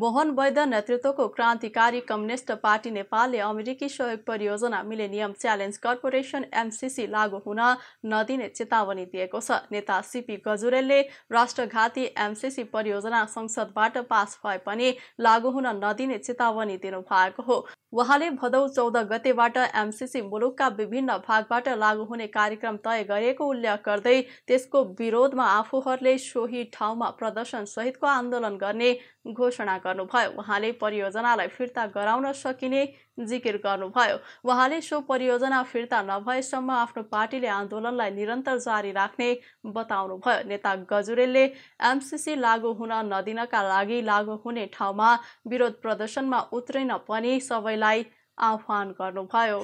मोहन वैद्य नेतृत्वको क्रान्तिकारी communist party नेपालले अमेरिकी सहयोग परियोजना मिलेनियम च्यालेन्ज कर्पोरेसन एमसिसी लागू हुन नदिने चेतावनी दिएको छ नेता सिपी गजुरेलले राष्ट्रघाती एमसिसी परियोजना संसदबाट पास भए पनि लागू हुन नदिने चेतावनी दिनुभएको हो उहाँले भदौ चौध गतेबाट एमसिसी मुलुकका विभिन्न भागबाट लागू हुने कार्यक्रम तय गरिएको उल्लेख गर्दै त्यसको विरोधमा आफूहरूले सोही ठाउँमा प्रदर्शनसहितको आन्दोलन गर्ने घोषणा गर्नुभयो उहाँले परियोजनालाई फिर्ता गराउन सकिने जिकिर गर्नुभयो उहाँले सो परियोजना फिर्ता नभएसम्म आफ्नो पार्टीले आन्दोलनलाई निरन्तर जारी राख्ने बताउनुभयो नेता गजुरेलले एमसिसी लागू हुन नदिनका लागि लागू हुने ठाउँमा विरोध प्रदर्शनमा उत्रिन पनि सबैलाई आह्वान गर्नुभयो